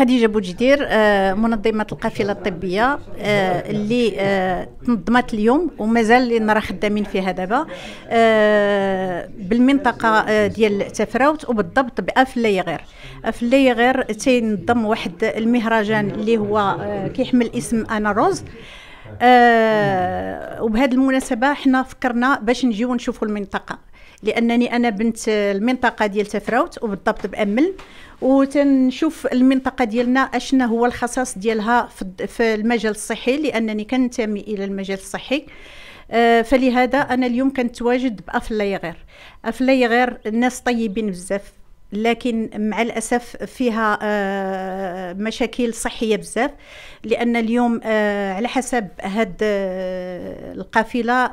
خديجه بوجدير آه، منظمه القافله الطبيه آه، اللي آه، تنظمت اليوم ومازال راه خدامين فيها دابا بالمنطقه ديال تفراوت وبالضبط بافلاي غير افلاي غير تينظم واحد المهرجان اللي هو كيحمل اسم انا روز آه وبهذه المناسبه حنا فكرنا باش نجيو نشوفوا المنطقه لانني انا بنت المنطقه ديال تفراوت وبالضبط بامل وتنشوف المنطقه ديالنا اشنا هو الخصاص ديالها في المجال الصحي لانني كنتمي الى المجال الصحي آه، فلهذا انا اليوم كنتواجد افلاي غير الناس طيبين بزاف لكن مع الاسف فيها آه، مشاكل صحيه بزاف لان اليوم آه، على حسب هاد القافله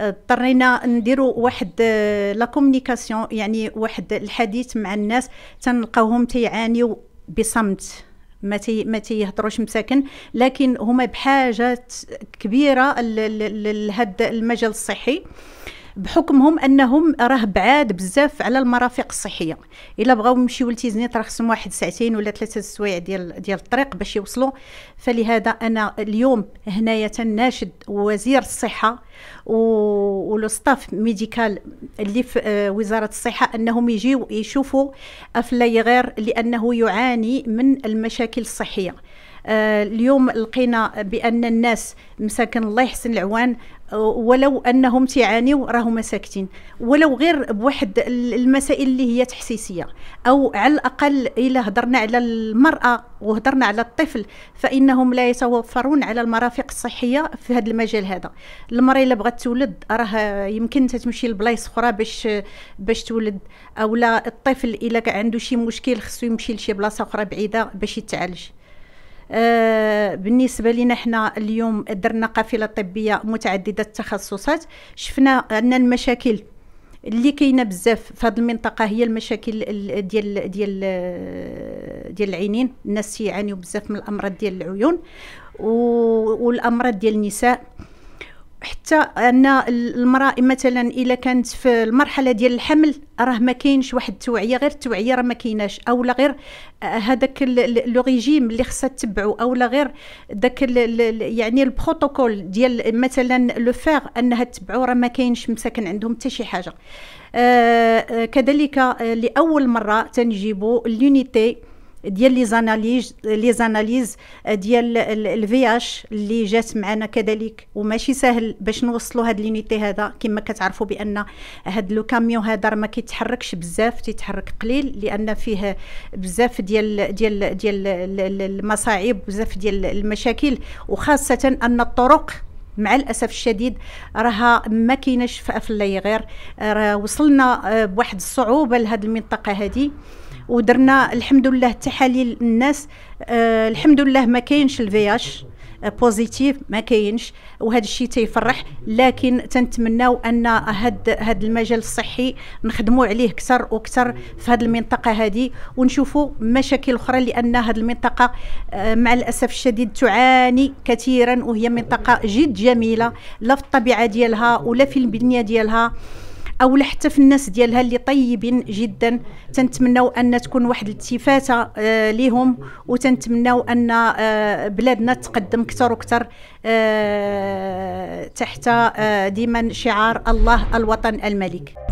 اضطرينا آه، نديروا واحد آه، لا كومونيكاسيون يعني واحد الحديث مع الناس تنلقاوهم تيعانيو بصمت ما تي ما تيهضروش مساكن لكن هما بحاجه كبيره لهذا المجال الصحي بحكمهم انهم راه بعاد بزاف على المرافق الصحيه الا بغاو يمشيو لتيزنيت راه خصهم واحد ساعتين ولا ثلاثه السوايع ديال ديال الطريق باش يوصلوا فلهذا انا اليوم هنايا تناشد وزير الصحه ولوستاف ميديكال اللي في آه، وزاره الصحه انهم يجيو يشوفوا افلاي غير لانه يعاني من المشاكل الصحيه آه، اليوم لقينا بان الناس مساكن الله يحسن العوان آه، ولو انهم تيعانيو راهم ساكتين ولو غير بواحد المسائل اللي هي تحسيسيه او على الاقل الا هضرنا على المراه وهضرنا على الطفل فانهم لا يتوفرون على المرافق الصحيه في هذا المجال هذا المراه الا بغات تولد راه يمكن تمشي لبلايص اخرى باش باش تولد اولا الطفل الا عنده شي مشكل خصو يمشي لشي بلاصه اخرى بعيده باش يتعالج آه، بالنسبه لنا حنا اليوم درنا قافله طبيه متعدده التخصصات شفنا ان المشاكل اللي كاينه بزاف في هذه المنطقه هي المشاكل ديال ديال آه، ديال العينين الناس يعانيوا بزاف من الامراض ديال العيون والامراض ديال النساء حتى ان المراه مثلا الا كانت في المرحله ديال الحمل راه ما كاينش واحد التوعيه غير التوعيه راه ما كايناش اولا غير آه، هذاك لو ريجيم اللي خصها او اولا غير داك يعني البروتوكول ديال مثلا لو فيغ انها تتبعو راه ما كاينش مساكن عندهم حتى شي حاجه آه, آه، كذلك آه، لاول مره تنجيبو لونيتي ديال لي زاناليز لي زاناليز آه، ديال الفي اش اللي جات معنا كذلك وماشي سهل باش نوصلوا هاد لينيتي هذا كما كتعرفوا بان هاد لو كاميون هذا ما كيتحركش بزاف تيتحرك قليل لان فيه بزاف ديال ديال ديال المصاعب بزاف ديال المشاكل وخاصه ان الطرق مع الاسف الشديد راها ما كايناش في افلاي غير آه، راه وصلنا آه، بواحد الصعوبه لهاد المنطقه هذه ودرنا الحمد لله تحاليل الناس آه الحمد لله ما كاينش الفي اش آه، بوزيتيف ما كاينش وهذا الشيء تيفرح لكن تنتمناو ان هاد هذا المجال الصحي نخدموا عليه اكثر واكثر في هاد المنطقه هذه ونشوفوا مشاكل اخرى لان هاد المنطقه آه، مع الاسف الشديد تعاني كثيرا وهي منطقه جد جميله لا في الطبيعه ديالها ولا في البنيه ديالها او حتى في الناس ديالها اللي طيبين جدا تنتمناو ان تكون واحد الالتفاته آه، لهم وتنتمناو ان آه، بلادنا تقدم اكثر واكثر آه، تحت ديما شعار الله الوطن الملك